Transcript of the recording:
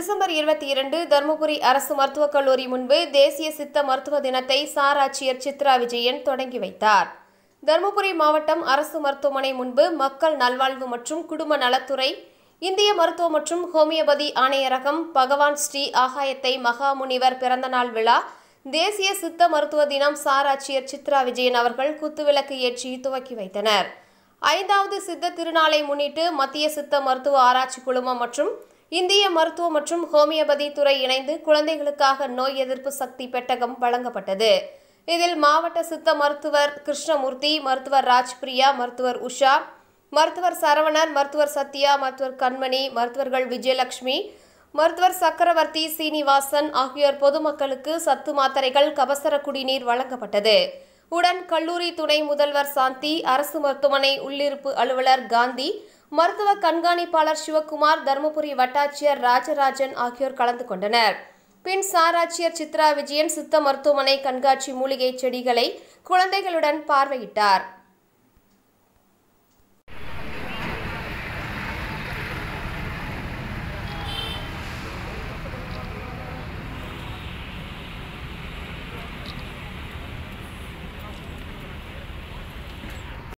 December இருபத்தி இரண்டு தருமபுரி அரசு மருத்துவக் கல்லூரி முன்பு தேசிய சித்த மருத்துவ தினத்தை ஆட்சியர் சித்ரா விஜயன் தொடங்கி வைத்தார் தருமபுரி மாவட்டம் அரசு மருத்துவமனை முன்பு மக்கள் நல்வாழ்வு மற்றும் குடும்ப நலத்துறை இந்திய மருத்துவ மற்றும் ஹோமியோபதி ஆணையரகம் பகவான் ஸ்ரீ ஆகாயத்தை மகாமுனிவர் பிறந்தநாள் விழா தேசிய சித்த மருத்துவ தினம் சாராட்சியர் சித்ரா விஜயன் அவர்கள் குத்துவிளக்கு ஏற்றி துவக்கி வைத்தனர் ஐந்தாவது சித்த திருநாளை முன்னிட்டு மத்திய சித்த மருத்துவ ஆராய்ச்சி குழுமம் மற்றும் இந்திய மருத்துவ மற்றும் ஹோமியோபதி துறை இணைந்து குழந்தைகளுக்காக நோய் எதிர்ப்பு சக்தி பெட்டகம் வழங்கப்பட்டது இதில் மாவட்ட சித்த மருத்துவர் கிருஷ்ணமூர்த்தி மருத்துவர் ராஜ்பிரியா மருத்துவர் உஷா மருத்துவர் சரவணன் மருத்துவர் சத்யா மருத்துவர் கண்மணி மருத்துவர்கள் விஜயலட்சுமி மருத்துவர் சக்கரவர்த்தி சீனிவாசன் ஆகியோர் பொதுமக்களுக்கு சத்து மாத்திரைகள் கபசர குடிநீர் வழங்கப்பட்டது உடன் கல்லூரி துணை முதல்வர் சாந்தி அரசு மருத்துவமனை உள்ளிருப்பு அலுவலர் காந்தி மருத்துவ கண்காணிப்பாளர் சிவக்குமார் தருமபுரி வட்டாட்சியர் ராஜராஜன் ஆகியோர் கலந்து கொண்டனர் பின் சாராட்சியர் சித்ரா விஜயன் சித்த மருத்துவமனை கண்காட்சி மூலிகை செடிகளை குழந்தைகளுடன் பார்வையிட்டார்